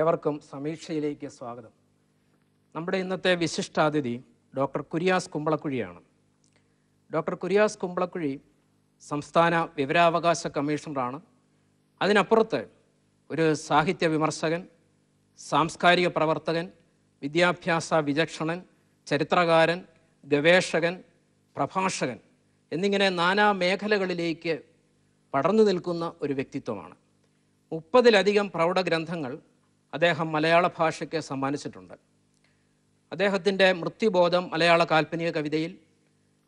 ഏവർക്കും സമീക്ഷയിലേക്ക് സ്വാഗതം നമ്മുടെ ഇന്നത്തെ വിശിഷ്ടാതിഥി ഡോക്ടർ കുര്യാസ് കുമ്പളക്കുഴിയാണ് ഡോക്ടർ കുര്യാസ് കുമ്പളക്കുഴി സംസ്ഥാന വിവരാവകാശ കമ്മീഷണറാണ് അതിനപ്പുറത്ത് ഒരു സാഹിത്യ വിമർശകൻ സാംസ്കാരിക പ്രവർത്തകൻ വിദ്യാഭ്യാസ വിചക്ഷണൻ ചരിത്രകാരൻ ഗവേഷകൻ പ്രഭാഷകൻ എന്നിങ്ങനെ നാനാ മേഖലകളിലേക്ക് പടർന്നു നിൽക്കുന്ന ഒരു വ്യക്തിത്വമാണ് മുപ്പതിലധികം പ്രൗഢഗ്രന്ഥങ്ങൾ അദ്ദേഹം മലയാള ഭാഷയ്ക്ക് സമ്മാനിച്ചിട്ടുണ്ട് അദ്ദേഹത്തിൻ്റെ മൃത്യുബോധം മലയാള കാൽപ്പനിക കവിതയിൽ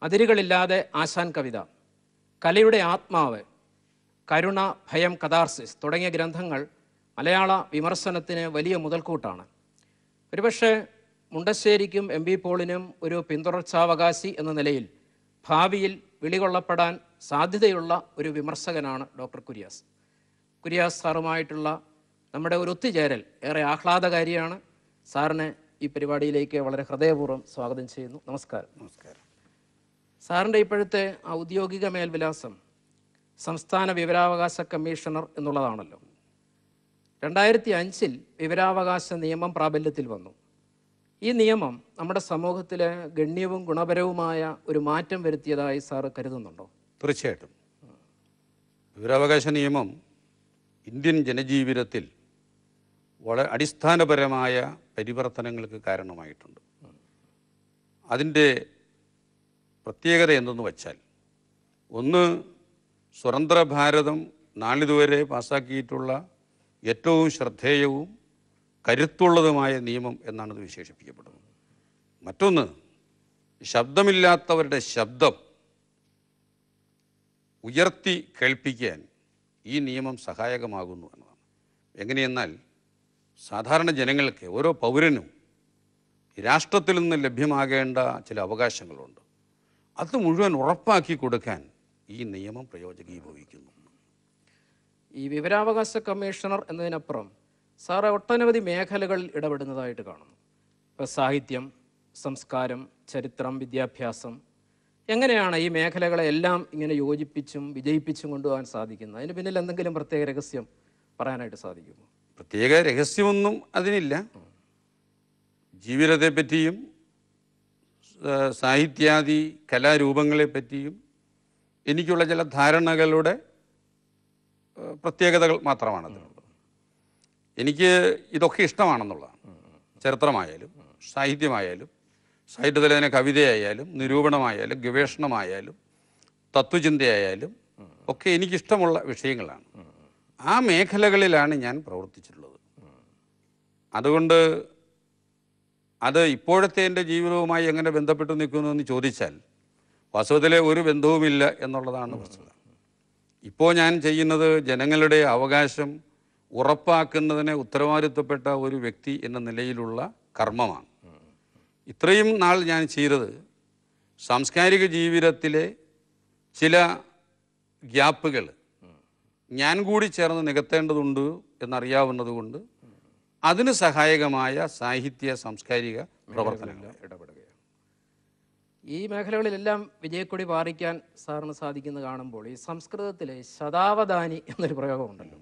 അതിരുകളില്ലാതെ ആശാൻ കവിത കലയുടെ ആത്മാവ് കരുണ ഭയം കഥാർസിസ് തുടങ്ങിയ ഗ്രന്ഥങ്ങൾ മലയാള വിമർശനത്തിന് വലിയ മുതൽക്കൂട്ടാണ് ഒരുപക്ഷെ മുണ്ടശ്ശേരിക്കും എം ബി പോളിനും ഒരു പിന്തുടർച്ചാവകാശി എന്ന നിലയിൽ ഭാവിയിൽ വിളികൊള്ളപ്പെടാൻ സാധ്യതയുള്ള ഒരു വിമർശകനാണ് ഡോക്ടർ കുര്യാസ് കുര്യാസ് സാറുമായിട്ടുള്ള നമ്മുടെ ഒരു ഒത്തുചേരൽ ഏറെ ആഹ്ലാദകാരിയാണ് സാറിന് ഈ പരിപാടിയിലേക്ക് വളരെ ഹൃദയപൂർവ്വം സ്വാഗതം ചെയ്യുന്നു നമസ്കാരം നമസ്കാരം സാറിൻ്റെ ഇപ്പോഴത്തെ ഔദ്യോഗിക മേൽവിലാസം സംസ്ഥാന വിവരാവകാശ കമ്മീഷണർ എന്നുള്ളതാണല്ലോ രണ്ടായിരത്തി അഞ്ചിൽ വിവരാവകാശ നിയമം പ്രാബല്യത്തിൽ വന്നു ഈ നിയമം നമ്മുടെ സമൂഹത്തിലെ ഗണ്യവും ഗുണപരവുമായ ഒരു മാറ്റം വരുത്തിയതായി സാറ് കരുതുന്നുണ്ടോ തീർച്ചയായിട്ടും വിവരാവകാശ നിയമം ഇന്ത്യൻ ജനജീവിതത്തിൽ വളരെ അടിസ്ഥാനപരമായ പരിവർത്തനങ്ങൾക്ക് കാരണമായിട്ടുണ്ട് അതിൻ്റെ പ്രത്യേകത എന്തെന്ന് വച്ചാൽ ഒന്ന് സ്വതന്ത്ര ഭാരതം നാളിതുവരെ പാസ്സാക്കിയിട്ടുള്ള ഏറ്റവും ശ്രദ്ധേയവും കരുത്തുള്ളതുമായ നിയമം എന്നാണ് ഇത് വിശേഷിപ്പിക്കപ്പെടുന്നത് മറ്റൊന്ന് ശബ്ദമില്ലാത്തവരുടെ ശബ്ദം ഉയർത്തി കേൾപ്പിക്കാൻ ഈ നിയമം സഹായകമാകുന്നു എന്നതാണ് എങ്ങനെയെന്നാൽ സാധാരണ ജനങ്ങൾക്ക് ഓരോ പൗരനും രാഷ്ട്രത്തിൽ നിന്ന് ലഭ്യമാകേണ്ട ചില അവകാശങ്ങളുണ്ട് അത് മുഴുവൻ ഉറപ്പാക്കി കൊടുക്കാൻ ഈ നിയമം പ്രയോജകീഭവിക്കുന്നു ഈ വിവരാവകാശ കമ്മീഷണർ എന്നതിനപ്പുറം സാറ് ഒട്ടനവധി മേഖലകളിൽ ഇടപെടുന്നതായിട്ട് കാണുന്നു ഇപ്പോൾ സാഹിത്യം സംസ്കാരം ചരിത്രം വിദ്യാഭ്യാസം എങ്ങനെയാണ് ഈ മേഖലകളെല്ലാം ഇങ്ങനെ യോജിപ്പിച്ചും വിജയിപ്പിച്ചും കൊണ്ടുപോകാൻ സാധിക്കുന്നത് അതിന് പിന്നിൽ എന്തെങ്കിലും പ്രത്യേക രഹസ്യം പറയാനായിട്ട് സാധിക്കുമോ പ്രത്യേക രഹസ്യമൊന്നും അതിനില്ല പറ്റിയും സാഹിത്യാദി പറ്റിയും എനിക്കുള്ള ചില ധാരണകളുടെ പ്രത്യേകതകൾ മാത്രമാണ് അതിനുള്ളത് എനിക്ക് ഇതൊക്കെ ഇഷ്ടമാണെന്നുള്ളതാണ് ചരിത്രമായാലും സാഹിത്യമായാലും സാഹിത്യത്തിൽ തന്നെ കവിതയായാലും നിരൂപണമായാലും ഗവേഷണമായാലും തത്വചിന്തയായാലും ഒക്കെ എനിക്കിഷ്ടമുള്ള വിഷയങ്ങളാണ് ആ മേഖലകളിലാണ് ഞാൻ പ്രവർത്തിച്ചിട്ടുള്ളത് അതുകൊണ്ട് അത് ഇപ്പോഴത്തെ എൻ്റെ ജീവിതവുമായി എങ്ങനെ ബന്ധപ്പെട്ട് നിൽക്കുന്നു എന്ന് ചോദിച്ചാൽ വാസ്തവത്തിലെ ഒരു ബന്ധവുമില്ല എന്നുള്ളതാണ് വസ്തുത ഇപ്പോൾ ഞാൻ ചെയ്യുന്നത് ജനങ്ങളുടെ അവകാശം ഉറപ്പാക്കുന്നതിനെ ഉത്തരവാദിത്വപ്പെട്ട ഒരു വ്യക്തി എന്ന നിലയിലുള്ള കർമ്മമാണ് ഇത്രയും നാൾ ഞാൻ ചെയ്തത് സാംസ്കാരിക ജീവിതത്തിലെ ചില ഗ്യാപ്പുകൾ ഞാൻ കൂടി ചേർന്ന് നികത്തേണ്ടതുണ്ട് എന്നറിയാവുന്നത് കൊണ്ട് അതിന് സഹായകമായ സാഹിത്യ സാംസ്കാരിക പ്രവർത്തനങ്ങൾ ഈ മേഖലകളിലെല്ലാം വിജയക്കൊടി പാറിക്കാൻ സാറിന് സാധിക്കുന്നത് കാണുമ്പോൾ ഈ സംസ്കൃതത്തിലെ ശതാവധാനി എന്നൊരു പ്രയോഗമുണ്ടല്ലോ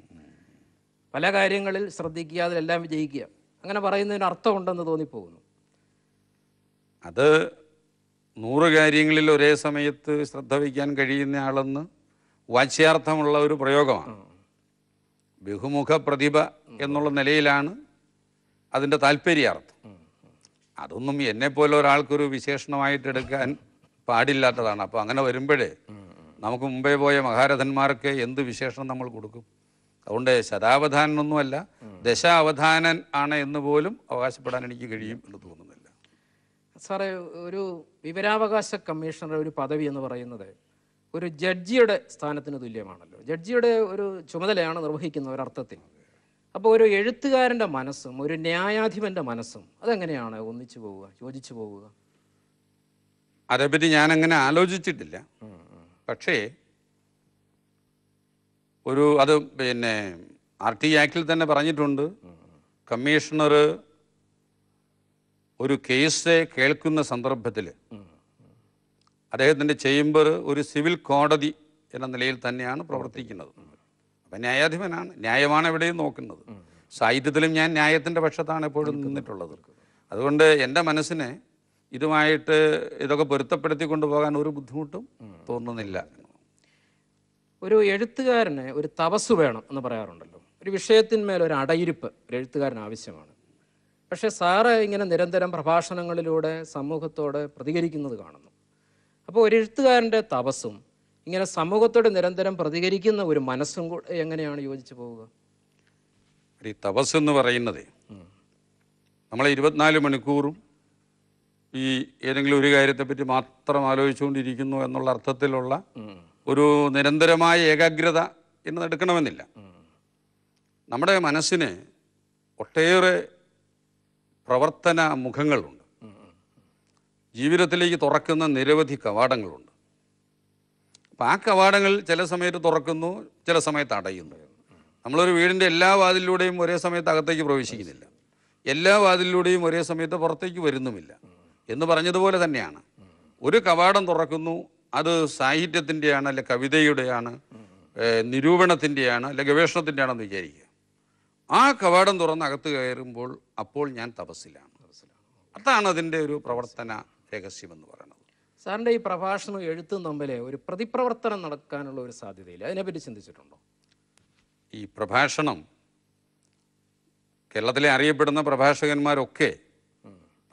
പല കാര്യങ്ങളിൽ ശ്രദ്ധിക്കുക അതിലെല്ലാം വിജയിക്കുക അങ്ങനെ പറയുന്നതിന് അർത്ഥമുണ്ടെന്ന് തോന്നിപ്പോകുന്നു അത് നൂറ് കാര്യങ്ങളിൽ ഒരേ സമയത്ത് ശ്രദ്ധ വയ്ക്കാൻ കഴിയുന്ന ആളെന്ന് വാച്യാർത്ഥമുള്ള ഒരു പ്രയോഗമാണ് ബഹുമുഖ പ്രതിഭ എന്നുള്ള നിലയിലാണ് അതിൻ്റെ താല്പര്യാർത്ഥം അതൊന്നും എന്നെപ്പോലെ ഒരാൾക്കൊരു വിശേഷണമായിട്ട് എടുക്കാൻ പാടില്ലാത്തതാണ് അപ്പോൾ അങ്ങനെ വരുമ്പോഴേ നമുക്ക് മുമ്പേ പോയ മഹാരഥന്മാർക്ക് എന്ത് വിശേഷണം നമ്മൾ കൊടുക്കും അതുകൊണ്ട് ശതാവധാനനൊന്നുമല്ല ദശ അവധാനൻ ആണ് എന്ന് പോലും അവകാശപ്പെടാൻ എനിക്ക് കഴിയും എന്ന് തോന്നുന്നില്ല സാറേ ഒരു വിവരാവകാശ കമ്മീഷണർ ഒരു പദവി എന്ന് പറയുന്നത് ഒരു ജഡ്ജിയുടെ സ്ഥാനത്തിന് തുല്യമാണല്ലോ ജഡ്ജിയുടെ ഒരു ചുമതലയാണ് നിർവഹിക്കുന്ന ഒരർത്ഥത്തിൽ അപ്പോൾ ഒരു എഴുത്തുകാരൻ്റെ മനസ്സും ഒരു ന്യായാധിപൻ്റെ മനസ്സും അതെങ്ങനെയാണ് ഒന്നിച്ചു പോവുക യോജിച്ചു പോവുക അതേപ്പറ്റി ഞാൻ അങ്ങനെ ആലോചിച്ചിട്ടില്ല പക്ഷേ ഒരു അത് പിന്നെ ആർ ടി ആക്ടിൽ തന്നെ പറഞ്ഞിട്ടുണ്ട് കമ്മീഷണർ ഒരു കേസ് കേൾക്കുന്ന സന്ദർഭത്തിൽ അദ്ദേഹത്തിൻ്റെ ചേംബർ ഒരു സിവിൽ കോടതി എന്ന നിലയിൽ തന്നെയാണ് പ്രവർത്തിക്കുന്നത് അപ്പം ന്യായാധിപനാണ് ന്യായമാണ് എവിടെയും നോക്കുന്നത് സാഹിത്യത്തിലും ഞാൻ ന്യായത്തിൻ്റെ പക്ഷത്താണ് എപ്പോഴും നിന്നിട്ടുള്ളത് അതുകൊണ്ട് എൻ്റെ മനസ്സിനെ ഇതുമായിട്ട് ഇതൊക്കെ പൊരുത്തപ്പെടുത്തി കൊണ്ടുപോകാൻ ഒരു ബുദ്ധിമുട്ടും തോന്നുന്നില്ല ഒരു എഴുത്തുകാരന് ഒരു തപസ് വേണം എന്ന് പറയാറുണ്ടല്ലോ ഒരു വിഷയത്തിന്മേൽ ഒരു അടയിരിപ്പ് ഒരു എഴുത്തുകാരൻ ആവശ്യമാണ് പക്ഷേ സാറ് ഇങ്ങനെ നിരന്തരം പ്രഭാഷണങ്ങളിലൂടെ സമൂഹത്തോട് പ്രതികരിക്കുന്നത് കാണുന്നു അപ്പോൾ ഒരു എഴുത്തുകാരൻ്റെ തപസ്സും ഇങ്ങനെ സമൂഹത്തോട് നിരന്തരം പ്രതികരിക്കുന്ന ഒരു മനസ്സും കൂടെ എങ്ങനെയാണ് യോജിച്ചു പോവുക ഈ തപസ് എന്ന് പറയുന്നത് നമ്മളെ ഇരുപത്തിനാല് മണിക്കൂറും ഈ ഏതെങ്കിലും ഒരു കാര്യത്തെപ്പറ്റി മാത്രം ആലോചിച്ചുകൊണ്ടിരിക്കുന്നു എന്നുള്ള അർത്ഥത്തിലുള്ള ഒരു നിരന്തരമായ ഏകാഗ്രത എന്ന് എടുക്കണമെന്നില്ല നമ്മുടെ മനസ്സിന് ഒട്ടേറെ പ്രവർത്തന മുഖങ്ങളുണ്ട് ജീവിതത്തിലേക്ക് തുറക്കുന്ന നിരവധി കവാടങ്ങളുണ്ട് അപ്പോൾ ആ കവാടങ്ങൾ ചില സമയത്ത് തുറക്കുന്നു ചില സമയത്ത് അടയുന്നു നമ്മളൊരു വീടിൻ്റെ എല്ലാ വാതിലൂടെയും ഒരേ സമയത്ത് അകത്തേക്ക് പ്രവേശിക്കുന്നില്ല എല്ലാ വാതിലൂടെയും ഒരേ സമയത്ത് പുറത്തേക്ക് വരുന്നുമില്ല എന്ന് പറഞ്ഞതുപോലെ തന്നെയാണ് ഒരു കവാടം തുറക്കുന്നു അത് സാഹിത്യത്തിൻ്റെയാണ് അല്ലെ കവിതയുടെയാണ് നിരൂപണത്തിൻ്റെയാണ് അല്ലെ ഗവേഷണത്തിൻ്റെയാണെന്ന് വിചാരിക്കുക ആ കവാടം തുറന്ന് അകത്ത് കയറുമ്പോൾ അപ്പോൾ ഞാൻ തപസ്സിലാണ് അതാണ് അതിൻ്റെ ഒരു പ്രവർത്തന രഹസ്യമെന്ന് പറയുന്നത് സാറിൻ്റെ ഈ പ്രഭാഷണം എഴുത്തും തമ്മിൽ ഒരു പ്രതിപ്രവർത്തനം നടക്കാനുള്ള ഒരു സാധ്യതയില്ല അതിനെപ്പറ്റി ചിന്തിച്ചിട്ടുണ്ടോ ഈ പ്രഭാഷണം കേരളത്തിലെ അറിയപ്പെടുന്ന പ്രഭാഷകന്മാരൊക്കെ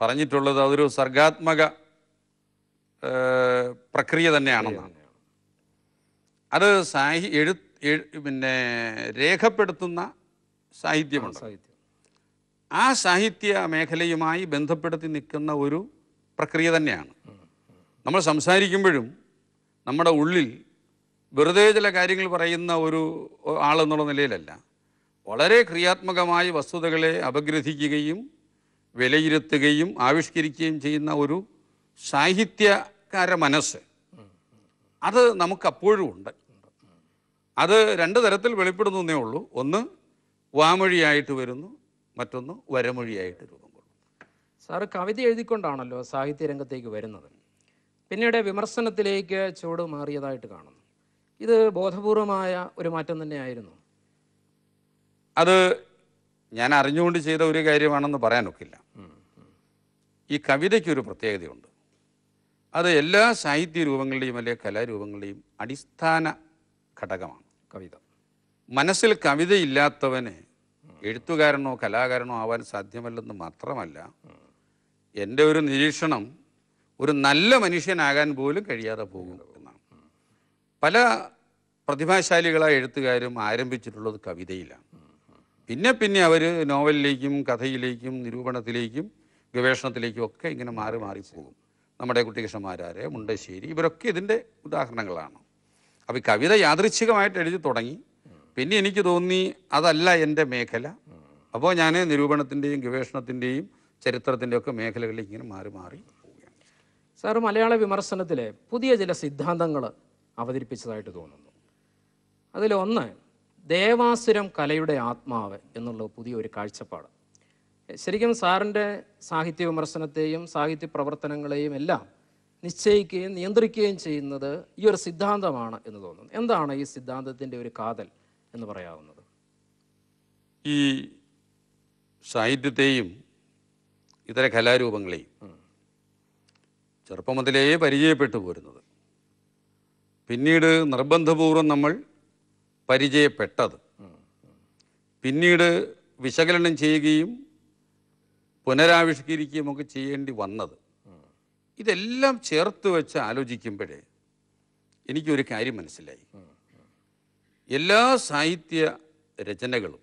പറഞ്ഞിട്ടുള്ളത് അതൊരു സർഗാത്മക പ്രക്രിയ തന്നെയാണെന്നാണ് അത് സാഹി എഴു പിന്നെ രേഖപ്പെടുത്തുന്ന സാഹിത്യമുണ്ട് ആ സാഹിത്യ മേഖലയുമായി ബന്ധപ്പെടുത്തി നിൽക്കുന്ന ഒരു പ്രക്രിയ തന്നെയാണ് നമ്മൾ സംസാരിക്കുമ്പോഴും നമ്മുടെ ഉള്ളിൽ വെറുതെ ചില കാര്യങ്ങൾ പറയുന്ന ഒരു ആളെന്നുള്ള നിലയിലല്ല വളരെ ക്രിയാത്മകമായി വസ്തുതകളെ അപഗ്രഥിക്കുകയും വിലയിരുത്തുകയും ആവിഷ്കരിക്കുകയും ചെയ്യുന്ന ഒരു സാഹിത്യകാര മനസ്സ് അത് നമുക്കപ്പോഴും ഉണ്ട് അത് രണ്ട് തരത്തിൽ വെളിപ്പെടുന്നേ ഉള്ളൂ ഒന്ന് വാമൊഴിയായിട്ട് വരുന്നു മറ്റൊന്ന് വരമൊഴിയായിട്ട് വരുന്നു സാറ് കവിത എഴുതിക്കൊണ്ടാണല്ലോ സാഹിത്യരംഗത്തേക്ക് വരുന്നത് പിന്നീട് വിമർശനത്തിലേക്ക് ചുവട് മാറിയതായിട്ട് കാണുന്നു ഇത് ബോധപൂർവമായ ഒരു മാറ്റം തന്നെയായിരുന്നു അത് ഞാൻ അറിഞ്ഞുകൊണ്ട് ചെയ്ത ഒരു കാര്യമാണെന്ന് പറയാനൊക്കില്ല ഈ കവിതയ്ക്ക് ഒരു പ്രത്യേകതയുണ്ട് അത് എല്ലാ സാഹിത്യ രൂപങ്ങളുടെയും അല്ലെങ്കിൽ കലാരൂപങ്ങളുടെയും അടിസ്ഥാന ഘടകമാണ് കവിത മനസ്സിൽ കവിതയില്ലാത്തവന് എഴുത്തുകാരനോ കലാകാരനോ ആവാൻ സാധ്യമല്ലെന്ന് മാത്രമല്ല എൻ്റെ ഒരു നിരീക്ഷണം ഒരു നല്ല മനുഷ്യനാകാൻ പോലും കഴിയാതെ പോകും എന്നാണ് പല പ്രതിഭാശാലികളായ എഴുത്തുകാരും ആരംഭിച്ചിട്ടുള്ളത് കവിതയിലാണ് പിന്നെ പിന്നെ അവർ നോവലിലേക്കും കഥയിലേക്കും നിരൂപണത്തിലേക്കും ഗവേഷണത്തിലേക്കും ഒക്കെ ഇങ്ങനെ മാറി മാറി പോകും നമ്മുടെ കുട്ടികൃഷ്ണമാരാരെ മുണ്ടശ്ശേരി ഇവരൊക്കെ ഇതിൻ്റെ ഉദാഹരണങ്ങളാണ് അപ്പം ഈ കവിത യാദൃച്ഛികമായിട്ട് എഴുതി തുടങ്ങി പിന്നെ എനിക്ക് തോന്നി അതല്ല എൻ്റെ മേഖല അപ്പോൾ ഞാൻ നിരൂപണത്തിൻ്റെയും ഗവേഷണത്തിൻ്റെയും ചരിത്രത്തിൻ്റെയൊക്കെ മേഖലകളിൽ ഇങ്ങനെ മാറി മാറി പോവുകയാണ് സാറ് മലയാള വിമർശനത്തിലെ പുതിയ ചില സിദ്ധാന്തങ്ങൾ അവതരിപ്പിച്ചതായിട്ട് തോന്നുന്നു അതിലൊന്ന് ദേവാസുരം കലയുടെ ആത്മാവ് എന്നുള്ള പുതിയൊരു കാഴ്ചപ്പാട് ശരിക്കും സാറിൻ്റെ സാഹിത്യ വിമർശനത്തെയും സാഹിത്യ പ്രവർത്തനങ്ങളെയും എല്ലാം നിശ്ചയിക്കുകയും നിയന്ത്രിക്കുകയും ചെയ്യുന്നത് ഈ ഒരു സിദ്ധാന്തമാണ് എന്ന് തോന്നുന്നു എന്താണ് ഈ സിദ്ധാന്തത്തിൻ്റെ ഒരു കാതൽ എന്ന് പറയാവുന്നത് ഈ സാഹിത്യത്തെയും ഇതര കലാരൂപങ്ങളെയും ചെറുപ്പം മുതലേ പരിചയപ്പെട്ടു പോരുന്നത് പിന്നീട് നിർബന്ധപൂർവം നമ്മൾ പരിചയപ്പെട്ടത് പിന്നീട് വിശകലനം ചെയ്യുകയും പുനരാവിഷ്കരിക്കുകയും ഒക്കെ ചെയ്യേണ്ടി വന്നത് ഇതെല്ലാം ചേർത്ത് വെച്ച് ആലോചിക്കുമ്പോഴേ എനിക്കൊരു കാര്യം മനസ്സിലായി എല്ലാ സാഹിത്യ രചനകളും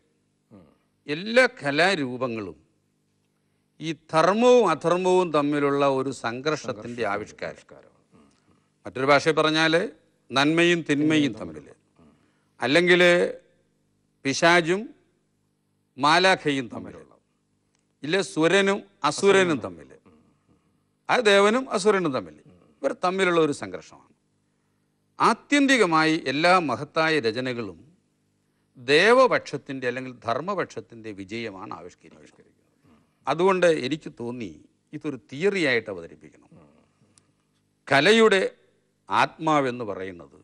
എല്ലാ കലാരൂപങ്ങളും ഈ ധർമ്മവും അധർമ്മവും തമ്മിലുള്ള ഒരു സംഘർഷത്തിൻ്റെ ആവിഷ്കാരം മറ്റൊരു ഭാഷയിൽ പറഞ്ഞാൽ നന്മയും തിന്മയും തമ്മിൽ അല്ലെങ്കിൽ പിശാജും മാലാഖയും തമ്മിൽ ഇല്ല സുരനും അസുരനും തമ്മിൽ ആ ദേവനും അസുരനും തമ്മിൽ ഇവർ തമ്മിലുള്ള ഒരു സംഘർഷമാണ് ആത്യന്തികമായി എല്ലാ മഹത്തായ രചനകളും ദേവപക്ഷത്തിൻ്റെ അല്ലെങ്കിൽ ധർമ്മപക്ഷത്തിൻ്റെ വിജയമാണ് ആവിഷ്കരിക്കുന്നത് അതുകൊണ്ട് എനിക്ക് തോന്നി ഇതൊരു തിയറിയായിട്ട് അവതരിപ്പിക്കണം കലയുടെ ആത്മാവെന്ന് പറയുന്നത്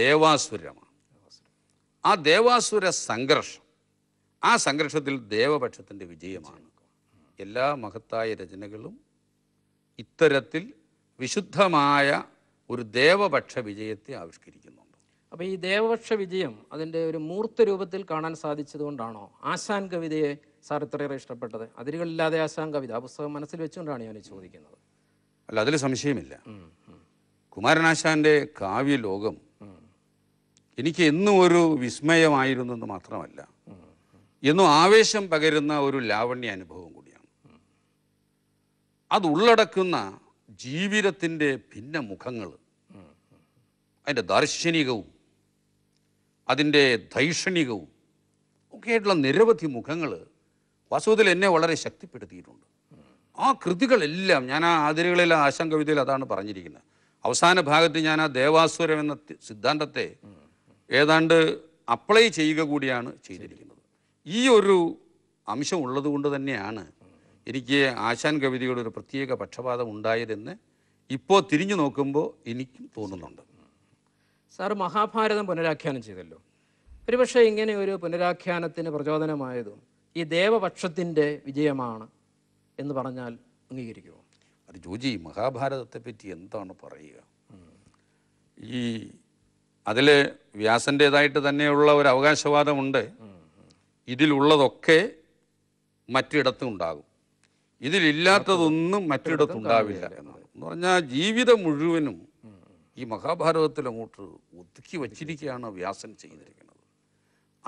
ദേവാസുരമാണ് ആ ദേവാസുര സംഘർഷം ആ സംഘർഷത്തിൽ ദേവപക്ഷത്തിൻ്റെ വിജയമാണ് എല്ലാ മഹത്തായ രചനകളും ഇത്തരത്തിൽ വിശുദ്ധമായ ഒരു ദേവപക്ഷ വിജയത്തെ ആവിഷ്കരിക്കുന്നുണ്ട് അപ്പോൾ ഈ ദേവപക്ഷ വിജയം അതിൻ്റെ ഒരു മൂർത്ത രൂപത്തിൽ കാണാൻ സാധിച്ചതുകൊണ്ടാണോ ആശാൻ കവിതയെ സാർ ഇത്രയേറെ ഇഷ്ടപ്പെട്ടത് അതിരുകളില്ലാതെ ആശാം കവിത ആ പുസ്തകം മനസ്സിൽ വെച്ചുകൊണ്ടാണ് ഞാൻ ചോദിക്കുന്നത് അല്ല അതിൽ സംശയമില്ല കുമാരനാശാന്റെ കാവ്യലോകം എനിക്ക് എന്നും ഒരു വിസ്മയമായിരുന്നു എന്ന് മാത്രമല്ല എന്നും ആവേശം പകരുന്ന ഒരു ലാവണ്യ അനുഭവം കൂടിയാണ് അത് ഉള്ളടക്കുന്ന ജീവിതത്തിൻ്റെ ഭിന്ന മുഖങ്ങൾ അതിൻ്റെ ദാർശനികവും അതിൻ്റെ ധൈഷണികവും ഒക്കെ ആയിട്ടുള്ള നിരവധി മുഖങ്ങൾ വാസ്തവത്തിൽ എന്നെ വളരെ ശക്തിപ്പെടുത്തിയിട്ടുണ്ട് ആ കൃതികളെല്ലാം ഞാൻ ആ ആതിരകളിൽ ആശം കവിതയിൽ അതാണ് പറഞ്ഞിരിക്കുന്നത് അവസാന ഭാഗത്ത് ഞാൻ ആ ദേവാസുരം എന്ന സിദ്ധാന്തത്തെ ഏതാണ്ട് അപ്ലൈ ചെയ്യുക കൂടിയാണ് ചെയ്തിരിക്കുന്നത് ഈ ഒരു അംശം ഉള്ളതുകൊണ്ട് തന്നെയാണ് എനിക്ക് ആശാൻ കവിതയുടെ ഒരു പ്രത്യേക പക്ഷപാതം ഉണ്ടായതെന്ന് ഇപ്പോൾ തിരിഞ്ഞു നോക്കുമ്പോൾ എനിക്കും തോന്നുന്നുണ്ട് സാർ മഹാഭാരതം പുനരാഖ്യാനം ചെയ്തല്ലോ ഒരുപക്ഷെ ഇങ്ങനെ ഒരു പുനരാഖ്യാനത്തിന് പ്രചോദനമായതും ഈ ദേവപക്ഷത്തിൻ്റെ വിജയമാണ് എന്ന് പറഞ്ഞാൽ അംഗീകരിക്കുമോ അത് ജോജി മഹാഭാരതത്തെ പറ്റി എന്താണ് പറയുക ഈ അതിൽ വ്യാസൻ്റേതായിട്ട് തന്നെയുള്ള ഒരു അവകാശവാദമുണ്ട് ഇതിലുള്ളതൊക്കെ മറ്റിടത്തും ഉണ്ടാകും ഇതിലില്ലാത്തതൊന്നും മറ്റിടത്തും ഉണ്ടാവില്ല എന്ന് പറഞ്ഞാൽ ജീവിതം മുഴുവനും ഈ മഹാഭാരതത്തിൽ അങ്ങോട്ട് ഒതുക്കി വച്ചിരിക്കുകയാണ് വ്യാസൻ ചെയ്തിരിക്കുന്നത്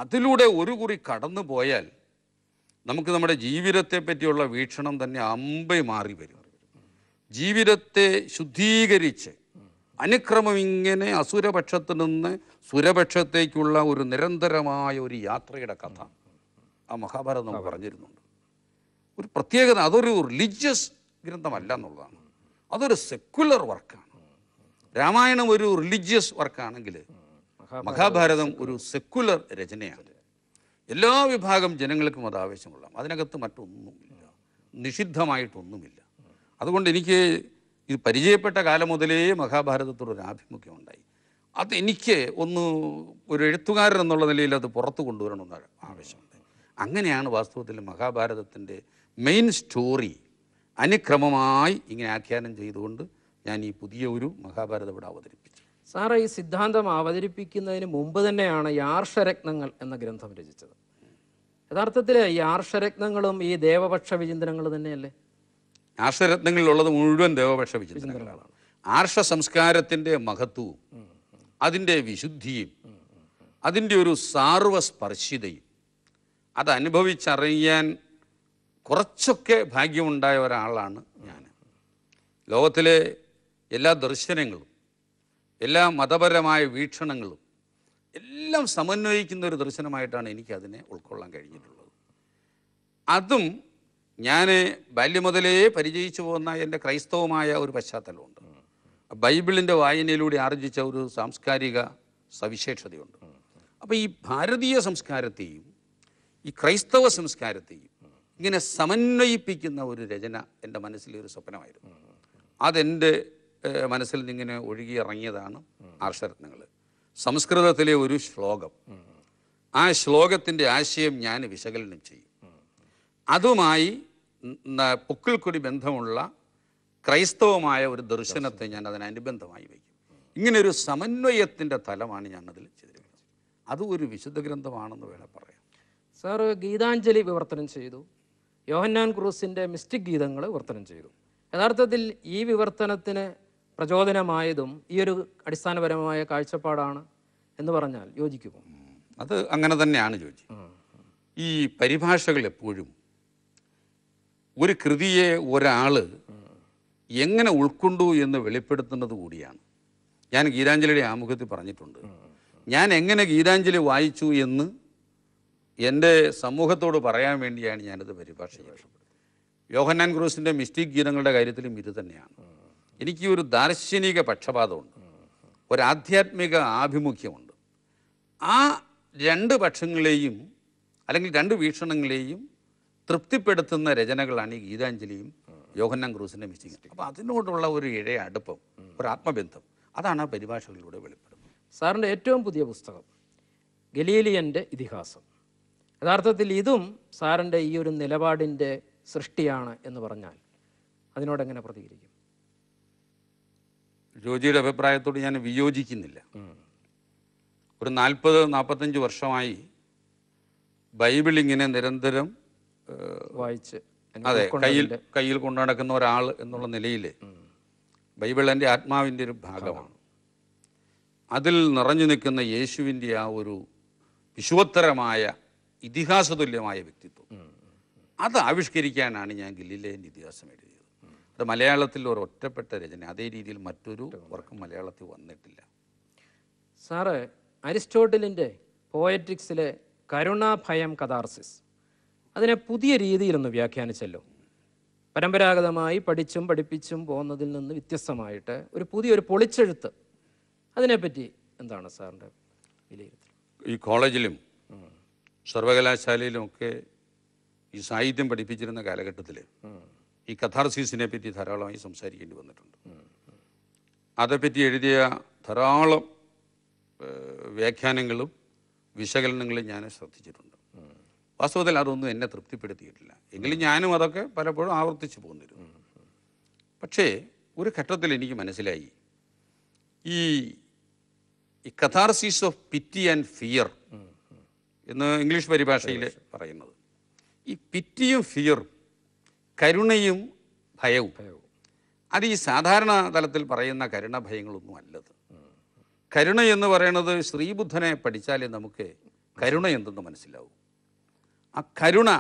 അതിലൂടെ ഒരു കുറി കടന്നു പോയാൽ നമുക്ക് നമ്മുടെ ജീവിതത്തെ പറ്റിയുള്ള വീക്ഷണം തന്നെ അമ്പെ മാറി വരും ജീവിതത്തെ ശുദ്ധീകരിച്ച് അനുക്രമം ഇങ്ങനെ അസുരപക്ഷത്ത് നിന്ന് സുരപക്ഷത്തേക്കുള്ള ഒരു നിരന്തരമായ ഒരു യാത്രയുടെ കഥ ആ മഹാഭാരതം നമ്മൾ പറഞ്ഞിരുന്നുണ്ട് ഒരു പ്രത്യേകത അതൊരു റിലീജിയസ് ഗ്രന്ഥമല്ല എന്നുള്ളതാണ് അതൊരു സെക്യുലർ വർക്കാണ് രാമായണം ഒരു റിലീജിയസ് വർക്കാണെങ്കിൽ മഹാഭാരതം ഒരു സെക്യുലർ രചനയാണ് എല്ലാ വിഭാഗം ജനങ്ങൾക്കും അത് ആവശ്യമുള്ള അതിനകത്ത് മറ്റൊന്നുമില്ല നിഷിദ്ധമായിട്ടൊന്നുമില്ല അതുകൊണ്ട് എനിക്ക് ഇത് പരിചയപ്പെട്ട കാലം മുതലേ മഹാഭാരതത്തോടൊരു ആഭിമുഖ്യം ഉണ്ടായി അത് എനിക്ക് ഒന്ന് ഒരു എഴുത്തുകാരൻ എന്നുള്ള നിലയിൽ അത് പുറത്തു കൊണ്ടുവരണമെന്ന ആവശ്യമുണ്ട് അങ്ങനെയാണ് വാസ്തവത്തിൽ മഹാഭാരതത്തിൻ്റെ മെയിൻ സ്റ്റോറി അനുക്രമമായി ഇങ്ങനെ ആഖ്യാനം ചെയ്തുകൊണ്ട് ഞാൻ ഈ പുതിയ ഒരു മഹാഭാരതം ഇവിടെ അവതരിപ്പിച്ചു സാറേ ഈ സിദ്ധാന്തം അവതരിപ്പിക്കുന്നതിന് മുമ്പ് തന്നെയാണ് യാർഷരത്നങ്ങൾ എന്ന ഗ്രന്ഥം രചിച്ചത് യഥാർത്ഥത്തിൽ ഈ ഈ ദേവപക്ഷ വിചിന്തനങ്ങൾ തന്നെയല്ലേ യാർഷരത്നങ്ങളിലുള്ളത് മുഴുവൻ ദേവപക്ഷ വിചിന്തനങ്ങളാണ് ആർഷ സംസ്കാരത്തിൻ്റെ മഹത്വവും അതിൻ്റെ വിശുദ്ധിയും അതിൻ്റെ ഒരു സാർവസ്പർശിതയും അതനുഭവിച്ചറിയാൻ കുറച്ചൊക്കെ ഭാഗ്യമുണ്ടായ ഒരാളാണ് ഞാൻ ലോകത്തിലെ എല്ലാ ദർശനങ്ങളും എല്ലാ മതപരമായ വീക്ഷണങ്ങളും എല്ലാം സമന്വയിക്കുന്ന ഒരു ദർശനമായിട്ടാണ് എനിക്കതിനെ ഉൾക്കൊള്ളാൻ കഴിഞ്ഞിട്ടുള്ളത് അതും ഞാൻ ബാല്യം മുതലേ പരിചയിച്ചു പോകുന്ന എൻ്റെ ക്രൈസ്തവമായ ഒരു പശ്ചാത്തലമുണ്ട് ബൈബിളിൻ്റെ വായനയിലൂടെ ആർജിച്ച ഒരു സാംസ്കാരിക സവിശേഷതയുണ്ട് അപ്പോൾ ഈ ഭാരതീയ സംസ്കാരത്തെയും ഈ ക്രൈസ്തവ സംസ്കാരത്തെയും ഇങ്ങനെ സമന്വയിപ്പിക്കുന്ന ഒരു രചന എൻ്റെ മനസ്സിലെ ഒരു സ്വപ്നമായിരുന്നു അതെൻ്റെ മനസ്സിൽ നിന്നിങ്ങനെ ഒഴുകിയിറങ്ങിയതാണ് ആർഷരത്നങ്ങൾ സംസ്കൃതത്തിലെ ഒരു ശ്ലോകം ആ ശ്ലോകത്തിൻ്റെ ആശയം ഞാൻ വിശകലനം ചെയ്യും അതുമായി പൊക്കിൾക്കൊടി ബന്ധമുള്ള ക്രൈസ്തവമായ ഒരു ദർശനത്തെ ഞാൻ അതിനനുബന്ധമായി വയ്ക്കും ഇങ്ങനെ ഒരു സമന്വയത്തിൻ്റെ തലമാണ് ഞാൻ അതിൽ ചെയ്തിരിക്കുന്നത് അത് ഒരു വിശുദ്ധ ഗ്രന്ഥമാണെന്ന് വേണം പറയാം സാർ ഗീതാഞ്ജലി വിവർത്തനം ചെയ്തു യോഹന്നാൻ ക്രൂസിൻ്റെ മിസ്റ്റിക് ഗീതങ്ങൾ വിവർത്തനം ചെയ്തു യഥാർത്ഥത്തിൽ ഈ വിവർത്തനത്തിന് പ്രചോദനമായതും ഈ ഒരു അടിസ്ഥാനപരമായ കാഴ്ചപ്പാടാണ് എന്ന് പറഞ്ഞാൽ യോജിക്കുമോ അത് അങ്ങനെ തന്നെയാണ് ചോദിച്ചത് ഈ പരിഭാഷകൾ എപ്പോഴും ഒരു കൃതിയെ ഒരാൾ എങ്ങനെ ഉൾക്കൊണ്ടു എന്ന് വെളിപ്പെടുത്തുന്നത് കൂടിയാണ് ഞാൻ ഗീതാഞ്ജലിയുടെ ആമുഖത്തിൽ പറഞ്ഞിട്ടുണ്ട് ഞാൻ എങ്ങനെ ഗീതാഞ്ജലി വായിച്ചു എന്ന് എൻ്റെ സമൂഹത്തോട് പറയാൻ വേണ്ടിയാണ് ഞാനത് പരിഭാഷ യോഹന്നാൻ ക്രൂസിൻ്റെ മിസ്റ്റേക്ക് ഗീതങ്ങളുടെ കാര്യത്തിലും ഇത് തന്നെയാണ് എനിക്ക് ഒരു ദാർശനിക പക്ഷപാതമുണ്ട് ഒരു ആധ്യാത്മിക ആഭിമുഖ്യമുണ്ട് ആ രണ്ട് പക്ഷങ്ങളെയും അല്ലെങ്കിൽ രണ്ട് വീക്ഷണങ്ങളെയും തൃപ്തിപ്പെടുത്തുന്ന രചനകളാണ് ഈ ഗീതാഞ്ജലിയും യോഹന്നാം ക്രൂസിൻ്റെ മിസ്റ്റിങ് അപ്പോൾ അതിനോടുള്ള ഒരു ഇഴയ അടുപ്പം ഒരു ആത്മബന്ധം അതാണ് ആ പരിഭാഷകളിലൂടെ വെളിപ്പെടുന്നത് സാറിൻ്റെ ഏറ്റവും പുതിയ പുസ്തകം ഗലീലിയൻ്റെ ഇതിഹാസം യഥാർത്ഥത്തിൽ ഇതും സാറിൻ്റെ ഈ ഒരു നിലപാടിൻ്റെ സൃഷ്ടിയാണ് എന്ന് പറഞ്ഞാൽ അതിനോടെങ്ങനെ പ്രതികരിക്കും ജോജിയുടെ അഭിപ്രായത്തോട് ഞാൻ വിയോജിക്കുന്നില്ല ഒരു നാൽപ്പത് നാൽപ്പത്തഞ്ച് വർഷമായി ബൈബിൾ ഇങ്ങനെ നിരന്തരം വായിച്ച് അതെ കയ്യിൽ കയ്യിൽ കൊണ്ടു നടക്കുന്ന ഒരാൾ എന്നുള്ള നിലയിൽ ബൈബിൾ എൻ്റെ ആത്മാവിൻ്റെ ഒരു ഭാഗമാണ് അതിൽ നിറഞ്ഞു നിൽക്കുന്ന യേശുവിൻ്റെ ആ ഒരു വിശ്വത്തരമായ ഇതിഹാസതുല്യമായ വ്യക്തിത്വം അത് ആവിഷ്കരിക്കാനാണ് ഞാൻ ഗില്ലിലേൻ്റെ ഇതിഹാസം എഴുതിയത് അത് മലയാളത്തിൽ ഒരു ഒറ്റപ്പെട്ട രചന അതേ രീതിയിൽ മറ്റൊരു വർക്കും മലയാളത്തിൽ വന്നിട്ടില്ല സാറ് അരിസ്റ്റോട്ടിലിൻ്റെ പോയറ്റിക്സിലെ കരുണാഭയം കഥാർസിസ് അതിനെ പുതിയ രീതിയിലൊന്ന് വ്യാഖ്യാനിച്ചല്ലോ പരമ്പരാഗതമായി പഠിച്ചും പഠിപ്പിച്ചും പോകുന്നതിൽ നിന്ന് വ്യത്യസ്തമായിട്ട് ഒരു പുതിയൊരു പൊളിച്ചെഴുത്ത് അതിനെപ്പറ്റി എന്താണ് സാറിൻ്റെ വിലയിരുത്തൽ ഈ കോളേജിലും സർവകലാശാലയിലും ഒക്കെ ഈ സാഹിത്യം പഠിപ്പിച്ചിരുന്ന കാലഘട്ടത്തിൽ ഈ കഥാർസീസിനെ പറ്റി ധാരാളമായി സംസാരിക്കേണ്ടി വന്നിട്ടുണ്ട് അതേപ്പറ്റി എഴുതിയ ധാരാളം വ്യാഖ്യാനങ്ങളും വിശകലനങ്ങളും ഞാൻ ശ്രദ്ധിച്ചിട്ടുണ്ട് വാസ്തവത്തിൽ അതൊന്നും എന്നെ തൃപ്തിപ്പെടുത്തിയിട്ടില്ല എങ്കിലും ഞാനും അതൊക്കെ പലപ്പോഴും ആവർത്തിച്ചു പോന്നിരുന്നു പക്ഷേ ഒരു ഘട്ടത്തിൽ എനിക്ക് മനസ്സിലായി ഈ catharsis of pity and fear എന്ന് ഇംഗ്ലീഷ് പരിഭാഷയിൽ പറയുന്നത് ഈ പിറ്റിയും ഫിയറും കരുണയും ഭയവും അത് ഈ സാധാരണ തലത്തിൽ പറയുന്ന കരുണ ഭയങ്ങളൊന്നും അല്ലത് കരുണ എന്ന് പറയുന്നത് ശ്രീബുദ്ധനെ പഠിച്ചാലേ നമുക്ക് കരുണ എന്തെന്ന് മനസ്സിലാവും ആ കരുണ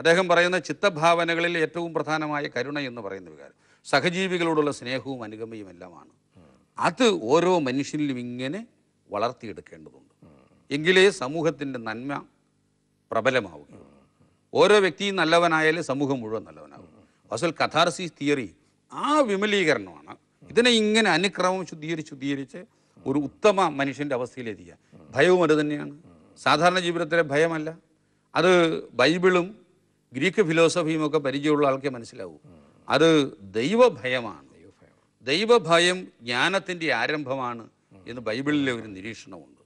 അദ്ദേഹം പറയുന്ന ചിത്തഭാവനകളിൽ ഏറ്റവും പ്രധാനമായ കരുണ എന്ന് പറയുന്ന വികാരം സഹജീവികളോടുള്ള സ്നേഹവും അനുഗമയും എല്ലാമാണ് അത് ഓരോ മനുഷ്യനിലും ഇങ്ങനെ വളർത്തിയെടുക്കേണ്ടതുണ്ട് എങ്കിലേ സമൂഹത്തിൻ്റെ നന്മ പ്രബലമാവുകയുള്ളൂ ഓരോ വ്യക്തിയും നല്ലവനായാലും സമൂഹം മുഴുവൻ നല്ലവനാകും അസൽ കഥാർസി തിയറി ആ വിമലീകരണമാണ് ഇതിനെ ഇങ്ങനെ അനുക്രമം ശുദ്ധീകരിച്ച് ശുദ്ധീകരിച്ച് ഒരു ഉത്തമ മനുഷ്യൻ്റെ അവസ്ഥയിലെത്തിക്കുക ഭയവും അത് തന്നെയാണ് സാധാരണ ജീവിതത്തിലെ ഭയമല്ല അത് ബൈബിളും ഗ്രീക്ക് ഫിലോസഫിയും ഒക്കെ പരിചയമുള്ള ആൾക്കേ മനസ്സിലാവൂ അത് ദൈവഭയമാണ് ദൈവഭയം ജ്ഞാനത്തിൻ്റെ ആരംഭമാണ് എന്ന് ബൈബിളിലെ ഒരു നിരീക്ഷണമുണ്ട്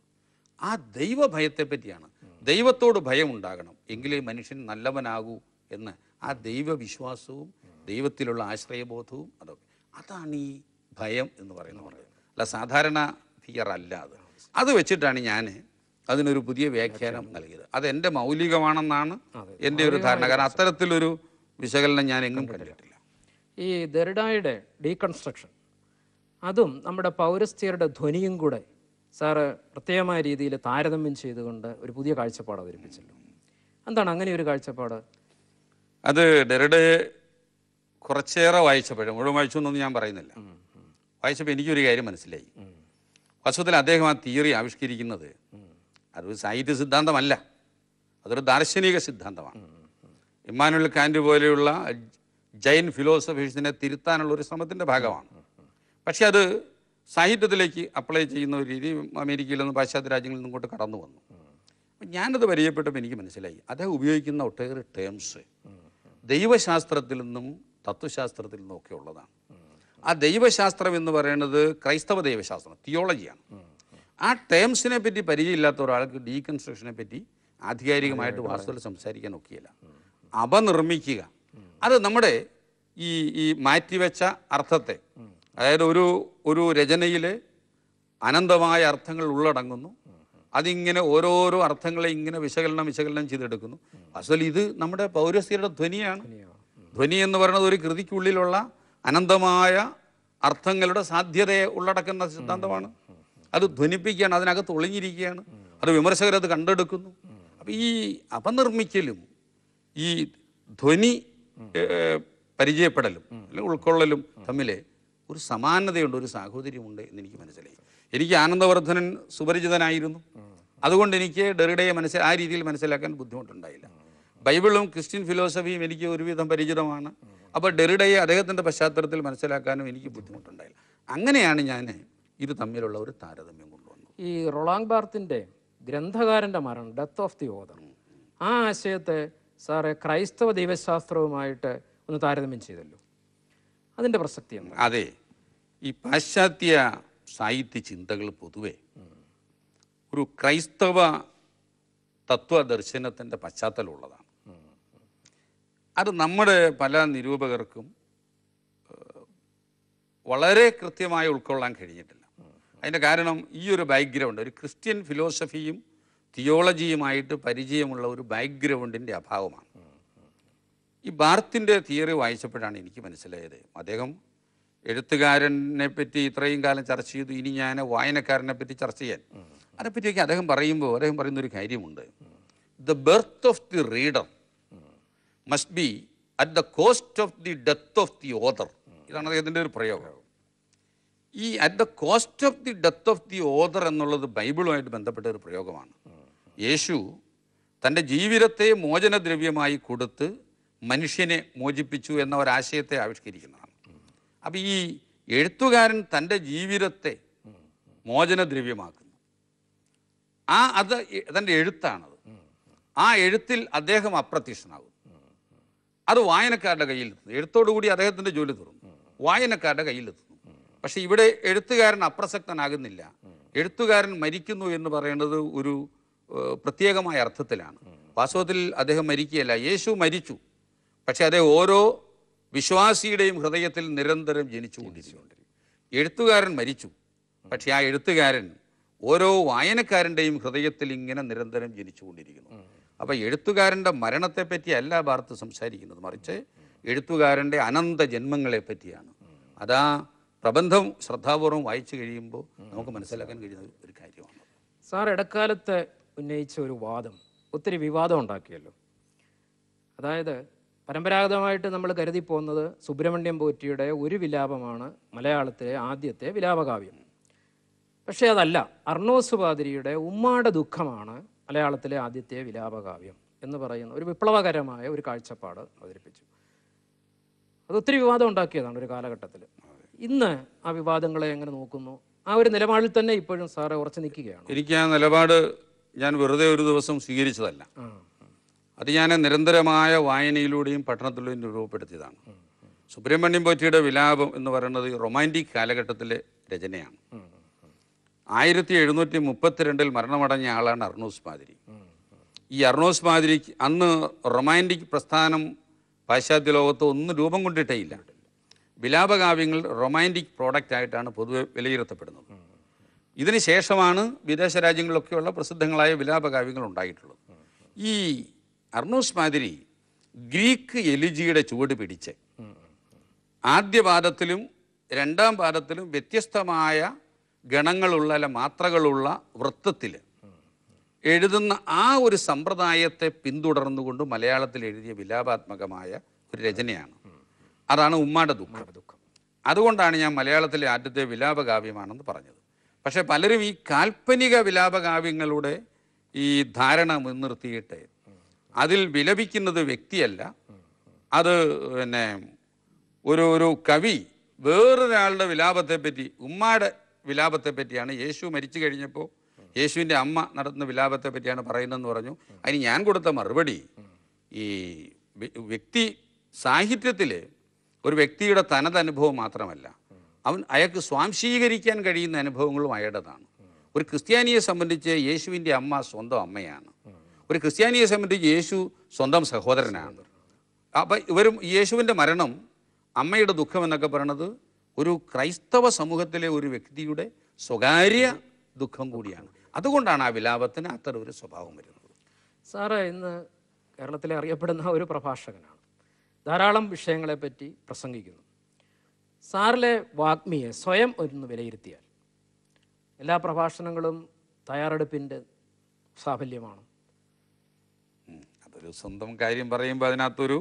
ആ ദൈവഭയത്തെ പറ്റിയാണ് ദൈവത്തോട് ഭയം ഉണ്ടാകണം എങ്കിലേ മനുഷ്യൻ നല്ലവനാകൂ എന്ന് ആ ദൈവവിശ്വാസവും ദൈവത്തിലുള്ള ആശ്രയബോധവും അതൊക്കെ അതാണ് ഈ ഭയം എന്ന് പറയുന്നത് അല്ല സാധാരണ ഫിയർ അല്ല അത് അത് വെച്ചിട്ടാണ് ഞാൻ അതിനൊരു പുതിയ വ്യാഖ്യാനം നൽകിയത് അത് എൻ്റെ മൗലികമാണെന്നാണ് എൻ്റെ ഒരു ധാരണ കാരണം അത്തരത്തിലൊരു വിശകലനം ഞാൻ എങ്ങും കണ്ടിട്ടില്ല ഈ ദരിഡായുടെ ഡീകൺസ്ട്രക്ഷൻ അതും നമ്മുടെ പൗരസ്ത്യരുടെ ധ്വനിയും കൂടെ സാറ് പ്രത്യേകമായ രീതിയിൽ താരതമ്യം ചെയ്തുകൊണ്ട് ഒരു പുതിയ കാഴ്ചപ്പാട് അവതരിപ്പിച്ചല്ലോ എന്താണ് അങ്ങനെ ഒരു കാഴ്ചപ്പാട് അത് ഡെറിഡ് കുറച്ചേറെ വായിച്ചപ്പോഴും മുഴുവൻ എന്നൊന്നും ഞാൻ പറയുന്നില്ല വായിച്ചപ്പോൾ എനിക്കൊരു കാര്യം മനസ്സിലായി വസ്തുത്തിൽ അദ്ദേഹം ആ തിയറി ആവിഷ്കരിക്കുന്നത് അതൊരു സാഹിത്യ സിദ്ധാന്തമല്ല അതൊരു ദാർശനിക സിദ്ധാന്തമാണ് ഇമ്മാനുവൽ കാൻഡ് പോലെയുള്ള ജൈൻ ഫിലോസഫീസിനെ തിരുത്താനുള്ള ഒരു ശ്രമത്തിൻ്റെ ഭാഗമാണ് പക്ഷെ അത് സാഹിത്യത്തിലേക്ക് അപ്ലൈ ചെയ്യുന്ന ഒരു രീതി അമേരിക്കയിൽ നിന്ന് പാശ്ചാത്യ രാജ്യങ്ങളിൽ നിന്നും കൊണ്ട് കടന്നു വന്നു അപ്പം ഞാനത് പരിചയപ്പെട്ടപ്പോൾ എനിക്ക് മനസ്സിലായി അദ്ദേഹം ഉപയോഗിക്കുന്ന ഒട്ടേറെ ടേംസ് ദൈവശാസ്ത്രത്തിൽ നിന്നും തത്വശാസ്ത്രത്തിൽ നിന്നും ഒക്കെ ഉള്ളതാണ് ആ ദൈവശാസ്ത്രം എന്ന് പറയുന്നത് ക്രൈസ്തവ ദൈവശാസ്ത്രം തിയോളജിയാണ് ആ ടേംസിനെ പറ്റി പരിചയമില്ലാത്ത ഒരാൾക്ക് ഡീകൺസ്ട്രക്ഷനെ പറ്റി ആധികാരികമായിട്ട് വാസ്തുവിൽ സംസാരിക്കാൻ ഒക്കെയില്ല അപനിർമ്മിക്കുക അത് നമ്മുടെ ഈ ഈ മാറ്റിവെച്ച അർത്ഥത്തെ അതായത് ഒരു ഒരു രചനയിൽ അനന്തമായ അർത്ഥങ്ങൾ ഉള്ളടങ്ങുന്നു അതിങ്ങനെ ഓരോരോ അർത്ഥങ്ങളെ ഇങ്ങനെ വിശകലനം വിശകലനം ചെയ്തെടുക്കുന്നു അസൽ ഇത് നമ്മുടെ പൗരസ്ത്യരുടെ ധ്വനിയാണ് ധ്വനി എന്ന് പറയുന്നത് ഒരു കൃതിക്കുള്ളിലുള്ള അനന്തമായ അർത്ഥങ്ങളുടെ സാധ്യതയെ ഉള്ളടക്കുന്ന സിദ്ധാന്തമാണ് അത് ധ്വനിപ്പിക്കുകയാണ് അതിനകത്ത് ഒളിഞ്ഞിരിക്കുകയാണ് അത് വിമർശകരത് കണ്ടെടുക്കുന്നു അപ്പം ഈ അപനിർമ്മിക്കലും ഈ ധ്വനി പരിചയപ്പെടലും അല്ലെങ്കിൽ ഉൾക്കൊള്ളലും തമ്മിലെ ഒരു സമാനതയുണ്ട് ഒരു സാഹോദര്യമുണ്ട് എന്ന് എനിക്ക് മനസ്സിലായി എനിക്ക് ആനന്ദവർദ്ധനൻ സുപരിചിതനായിരുന്നു അതുകൊണ്ട് എനിക്ക് ഡെറിഡയെ മനസ്സിൽ ആ രീതിയിൽ മനസ്സിലാക്കാൻ ബുദ്ധിമുട്ടുണ്ടായില്ല ബൈബിളും ക്രിസ്ത്യൻ ഫിലോസഫിയും എനിക്ക് ഒരുവിധം പരിചിതമാണ് അപ്പോൾ ഡെറിഡയെ അദ്ദേഹത്തിൻ്റെ പശ്ചാത്തലത്തിൽ മനസ്സിലാക്കാനും എനിക്ക് ബുദ്ധിമുട്ടുണ്ടായില്ല അങ്ങനെയാണ് ഞാൻ ഇത് തമ്മിലുള്ള ഒരു താരതമ്യം കൊണ്ടുവന്നത് ഈ റൊളാങ് ബാർത്തിൻ്റെ ഗ്രന്ഥകാരൻ്റെ മരണം ഡെത്ത് ഓഫ് ദി ഓദർ ആ ആശയത്തെ സാറ് ക്രൈസ്തവ ദൈവശാസ്ത്രവുമായിട്ട് ഒന്ന് താരതമ്യം ചെയ്തല്ലോ അതിന്റെ പ്രസക്തി അതെ ഈ പാശ്ചാത്യ സാഹിത്യ ചിന്തകൾ പൊതുവെ ഒരു ക്രൈസ്തവ തത്വദർശനത്തിൻ്റെ പശ്ചാത്തലമുള്ളതാണ് അത് നമ്മുടെ പല നിരൂപകർക്കും വളരെ കൃത്യമായി ഉൾക്കൊള്ളാൻ കഴിഞ്ഞിട്ടില്ല അതിൻ്റെ കാരണം ഈ ഒരു ബാക്ക്ഗ്രൗണ്ട് ഒരു ക്രിസ്ത്യൻ ഫിലോസഫിയും തിയോളജിയുമായിട്ട് പരിചയമുള്ള ഒരു ബാക്ക്ഗ്രൗണ്ടിൻ്റെ അഭാവമാണ് ഈ ബാർത്തിൻ്റെ തിയറി വായിച്ചപ്പോഴാണ് എനിക്ക് മനസ്സിലായത് അദ്ദേഹം എഴുത്തുകാരനെ പറ്റി ഇത്രയും കാലം ചർച്ച ചെയ്തു ഇനി ഞാൻ വായനക്കാരനെ പറ്റി ചർച്ച ചെയ്യാൻ അതിനെപ്പറ്റിയൊക്കെ അദ്ദേഹം പറയുമ്പോൾ അദ്ദേഹം പറയുന്ന ഒരു കാര്യമുണ്ട് the birth of the reader must be at the cost of the death of the author ഇതാണ് അദ്ദേഹത്തിൻ്റെ ഒരു പ്രയോഗം ഈ at the cost of the death of the author എന്നുള്ളത് ബൈബിളുമായിട്ട് ബന്ധപ്പെട്ട ഒരു പ്രയോഗമാണ് യേശു തൻ്റെ ജീവിതത്തെ മോചനദ്രവ്യമായി കൊടുത്ത് മനുഷ്യനെ മോചിപ്പിച്ചു എന്ന ഒരാശയത്തെ ആവിഷ്കരിക്കുന്നതാണ് അപ്പം ഈ എഴുത്തുകാരൻ തൻ്റെ ജീവിതത്തെ മോചനദ്രവ്യമാക്കുന്നു ആ അത് തൻ്റെ എഴുത്താണത് ആ എഴുത്തിൽ അദ്ദേഹം അപ്രത്യക്ഷനാകും അത് വായനക്കാരുടെ കയ്യിലെത്തുന്നു എഴുത്തോടുകൂടി അദ്ദേഹത്തിൻ്റെ ജോലി തീർന്നു വായനക്കാരുടെ എത്തുന്നു പക്ഷെ ഇവിടെ എഴുത്തുകാരൻ അപ്രസക്തനാകുന്നില്ല എഴുത്തുകാരൻ മരിക്കുന്നു എന്ന് പറയുന്നത് ഒരു പ്രത്യേകമായ അർത്ഥത്തിലാണ് വാസ്തവത്തിൽ അദ്ദേഹം മരിക്കുകയല്ല യേശു മരിച്ചു പക്ഷേ അതേ ഓരോ വിശ്വാസിയുടെയും ഹൃദയത്തിൽ നിരന്തരം ജനിച്ചുകൊണ്ടിരിക്കുന്നുണ്ട് എഴുത്തുകാരൻ മരിച്ചു പക്ഷേ ആ എഴുത്തുകാരൻ ഓരോ വായനക്കാരൻ്റെയും ഹൃദയത്തിൽ ഇങ്ങനെ നിരന്തരം ജനിച്ചുകൊണ്ടിരിക്കുന്നു അപ്പോൾ എഴുത്തുകാരൻ്റെ മരണത്തെപ്പറ്റി അല്ല ഭാർത്ത് സംസാരിക്കുന്നത് മറിച്ച് എഴുത്തുകാരൻ്റെ അനന്ത ജന്മങ്ങളെ പറ്റിയാണ് അതാ പ്രബന്ധം ശ്രദ്ധാപൂർവം വായിച്ചു കഴിയുമ്പോൾ നമുക്ക് മനസ്സിലാക്കാൻ കഴിയുന്ന ഒരു കാര്യമാണ് സാർ ഇടക്കാലത്ത് ഉന്നയിച്ച ഒരു വാദം ഒത്തിരി വിവാദം ഉണ്ടാക്കിയല്ലോ അതായത് പരമ്പരാഗതമായിട്ട് നമ്മൾ കരുതി പോകുന്നത് സുബ്രഹ്മണ്യം പോറ്റിയുടെ ഒരു വിലാപമാണ് മലയാളത്തിലെ ആദ്യത്തെ വിലാപകാവ്യം പക്ഷേ അതല്ല അർണോസ് പാതിരിയുടെ ഉമ്മാടെ ദുഃഖമാണ് മലയാളത്തിലെ ആദ്യത്തെ വിലാപകാവ്യം എന്ന് പറയുന്ന ഒരു വിപ്ലവകരമായ ഒരു കാഴ്ചപ്പാട് അവതരിപ്പിച്ചു അത് ഒത്തിരി വിവാദം ഉണ്ടാക്കിയതാണ് ഒരു കാലഘട്ടത്തിൽ ഇന്ന് ആ വിവാദങ്ങളെ എങ്ങനെ നോക്കുന്നു ആ ഒരു നിലപാടിൽ തന്നെ ഇപ്പോഴും സാറെ ഉറച്ചു നിൽക്കുകയാണ് എനിക്ക് ആ നിലപാട് ഞാൻ വെറുതെ ഒരു ദിവസം സ്വീകരിച്ചതല്ല അത് ഞാൻ നിരന്തരമായ വായനയിലൂടെയും പഠനത്തിലൂടെയും രൂപപ്പെടുത്തിയതാണ് സുബ്രഹ്മണ്യം പോറ്റിയുടെ വിലാപം എന്ന് പറയുന്നത് റൊമാൻറ്റിക് കാലഘട്ടത്തിലെ രചനയാണ് ആയിരത്തി എഴുന്നൂറ്റി മുപ്പത്തിരണ്ടിൽ മരണമടഞ്ഞ ആളാണ് അർണോസ് മാതിരി ഈ അർണോസ് മാതിരി അന്ന് റൊമാൻറ്റിക് പ്രസ്ഥാനം പാശ്ചാത്യ ലോകത്ത് ഒന്നും രൂപം കൊണ്ടിട്ടേ ഇല്ല വിലാപകാവ്യങ്ങൾ റൊമാൻറ്റിക് പ്രോഡക്റ്റ് ആയിട്ടാണ് പൊതുവെ വിലയിരുത്തപ്പെടുന്നത് ഇതിന് ശേഷമാണ് വിദേശ രാജ്യങ്ങളിലൊക്കെയുള്ള പ്രസിദ്ധങ്ങളായ വിലാപകാവ്യങ്ങൾ ഉണ്ടായിട്ടുള്ളത് ഈ അർണൂസ് മാതിരി ഗ്രീക്ക് എലിജിയുടെ ചുവട് പിടിച്ച് ആദ്യ പാദത്തിലും രണ്ടാം പാദത്തിലും വ്യത്യസ്തമായ ഗണങ്ങളുള്ള അല്ല മാത്രകളുള്ള വൃത്തത്തിൽ എഴുതുന്ന ആ ഒരു സമ്പ്രദായത്തെ പിന്തുടർന്നുകൊണ്ട് മലയാളത്തിൽ എഴുതിയ വിലാപാത്മകമായ ഒരു രചനയാണ് അതാണ് ഉമ്മാടെ ദുഃഖം ദുഃഖം അതുകൊണ്ടാണ് ഞാൻ മലയാളത്തിലെ ആദ്യത്തെ വിലാപകാവ്യമാണെന്ന് പറഞ്ഞത് പക്ഷേ പലരും ഈ കാൽപ്പനിക വിലാപകാവ്യങ്ങളുടെ ഈ ധാരണ മുൻനിർത്തിയിട്ട് അതിൽ വിലപിക്കുന്നത് വ്യക്തിയല്ല അത് പിന്നെ ഒരു ഒരു കവി വേറൊരാളുടെ വിലാപത്തെപ്പറ്റി ഉമ്മയുടെ വിലാപത്തെപ്പറ്റിയാണ് യേശു മരിച്ചു കഴിഞ്ഞപ്പോൾ യേശുവിൻ്റെ അമ്മ നടത്തുന്ന വിലാപത്തെപ്പറ്റിയാണ് പറയുന്നതെന്ന് പറഞ്ഞു അതിന് ഞാൻ കൊടുത്ത മറുപടി ഈ വ്യക്തി സാഹിത്യത്തിൽ ഒരു വ്യക്തിയുടെ തനത് അനുഭവം മാത്രമല്ല അവൻ അയാൾക്ക് സ്വാംശീകരിക്കാൻ കഴിയുന്ന അനുഭവങ്ങളും അയാളുടേതാണ് ഒരു ക്രിസ്ത്യാനിയെ സംബന്ധിച്ച് യേശുവിൻ്റെ അമ്മ സ്വന്തം അമ്മയാണ് ഒരു ക്രിസ്ത്യാനിയെ സംബന്ധിച്ച് യേശു സ്വന്തം സഹോദരനാണ് അപ്പം ഇവരും യേശുവിൻ്റെ മരണം അമ്മയുടെ ദുഃഖം എന്നൊക്കെ പറയണത് ഒരു ക്രൈസ്തവ സമൂഹത്തിലെ ഒരു വ്യക്തിയുടെ സ്വകാര്യ ദുഃഖം കൂടിയാണ് അതുകൊണ്ടാണ് ആ വിലാപത്തിന് അത്തരം ഒരു സ്വഭാവം വരുന്നത് സാറ് ഇന്ന് കേരളത്തിലെ അറിയപ്പെടുന്ന ഒരു പ്രഭാഷകനാണ് ധാരാളം വിഷയങ്ങളെപ്പറ്റി പ്രസംഗിക്കുന്നു സാറിലെ വാഗ്മിയെ സ്വയം ഒന്ന് വിലയിരുത്തിയാൽ എല്ലാ പ്രഭാഷണങ്ങളും തയ്യാറെടുപ്പിൻ്റെ സാഫല്യമാണോ ഒരു സ്വന്തം കാര്യം പറയുമ്പോൾ അതിനകത്തൊരു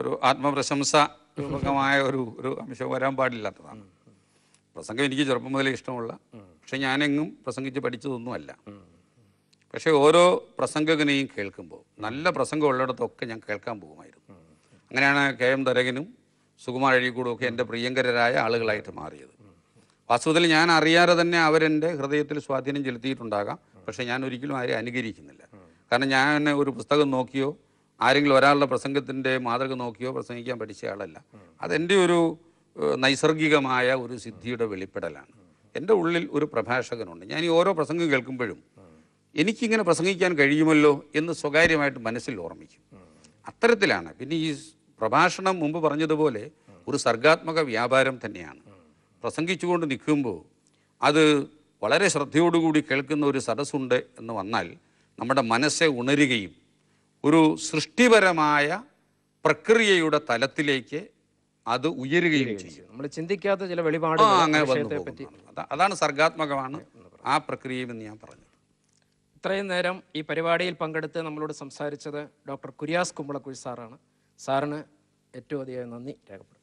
ഒരു ആത്മപ്രശംസ രൂപകമായ ഒരു ഒരു അംശം വരാൻ പാടില്ലാത്തതാണ് പ്രസംഗം എനിക്ക് ചെറുപ്പം മുതലേ ഇഷ്ടമുള്ള പക്ഷെ ഞാനെങ്ങും പ്രസംഗിച്ച് പഠിച്ചതൊന്നുമല്ല പക്ഷേ ഓരോ പ്രസംഗകനെയും കേൾക്കുമ്പോൾ നല്ല പ്രസംഗം ഉള്ളിടത്തൊക്കെ ഞാൻ കേൾക്കാൻ പോകുമായിരുന്നു അങ്ങനെയാണ് കെ എം തരകനും സുകുമാർ അഴികൂടും ഒക്കെ എൻ്റെ പ്രിയങ്കരരായ ആളുകളായിട്ട് മാറിയത് വാസ്തവത്തിൽ ഞാൻ അറിയാതെ തന്നെ അവരെൻ്റെ ഹൃദയത്തിൽ സ്വാധീനം ചെലുത്തിയിട്ടുണ്ടാകാം പക്ഷേ ഞാൻ ഒരിക്കലും ആരെയും അനുകരിക്കുന്നില്ല കാരണം ഞാൻ ഒരു പുസ്തകം നോക്കിയോ ആരെങ്കിലും ഒരാളുടെ പ്രസംഗത്തിൻ്റെ മാതൃക നോക്കിയോ പ്രസംഗിക്കാൻ പഠിച്ച ആളല്ല അതെൻ്റെ ഒരു നൈസർഗികമായ ഒരു സിദ്ധിയുടെ വെളിപ്പെടലാണ് എൻ്റെ ഉള്ളിൽ ഒരു പ്രഭാഷകനുണ്ട് ഞാൻ ഈ ഓരോ പ്രസംഗം കേൾക്കുമ്പോഴും എനിക്കിങ്ങനെ പ്രസംഗിക്കാൻ കഴിയുമല്ലോ എന്ന് സ്വകാര്യമായിട്ട് മനസ്സിൽ ഓർമ്മിക്കും അത്തരത്തിലാണ് പിന്നെ ഈ പ്രഭാഷണം മുമ്പ് പറഞ്ഞതുപോലെ ഒരു സർഗാത്മക വ്യാപാരം തന്നെയാണ് പ്രസംഗിച്ചുകൊണ്ട് നിൽക്കുമ്പോൾ അത് വളരെ ശ്രദ്ധയോടുകൂടി കേൾക്കുന്ന ഒരു സദസ്സുണ്ട് എന്ന് വന്നാൽ നമ്മുടെ മനസ്സെ ഉണരുകയും ഒരു സൃഷ്ടിപരമായ പ്രക്രിയയുടെ തലത്തിലേക്ക് അത് ഉയരുകയും ചെയ്യും നമ്മൾ ചിന്തിക്കാത്ത ചില വെളിപാട് അങ്ങനെ അതാണ് സർഗാത്മകമാണ് ആ എന്ന് ഞാൻ പറഞ്ഞു ഇത്രയും നേരം ഈ പരിപാടിയിൽ പങ്കെടുത്ത് നമ്മളോട് സംസാരിച്ചത് ഡോക്ടർ കുര്യാസ് കുമ്പളക്കുഴി സാറാണ് സാറിന് ഏറ്റവും അധികം നന്ദി രേഖപ്പെടുത്തും